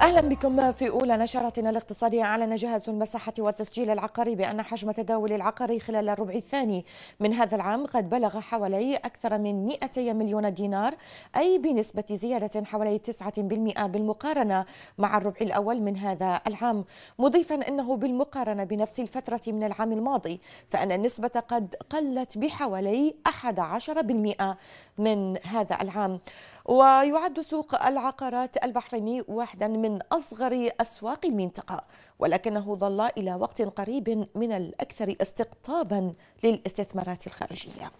اهلا بكم في اولى نشرتنا الاقتصاديه اعلن جهاز المساحه والتسجيل العقاري بان حجم تداول العقاري خلال الربع الثاني من هذا العام قد بلغ حوالي اكثر من 200 مليون دينار اي بنسبه زياده حوالي 9% بالمقارنه مع الربع الاول من هذا العام مضيفا انه بالمقارنه بنفس الفتره من العام الماضي فان النسبه قد قلت بحوالي 11% من هذا العام ويعد سوق العقارات البحريني واحدا من أصغر أسواق المنطقة ولكنه ظل إلى وقت قريب من الأكثر استقطابا للاستثمارات الخارجية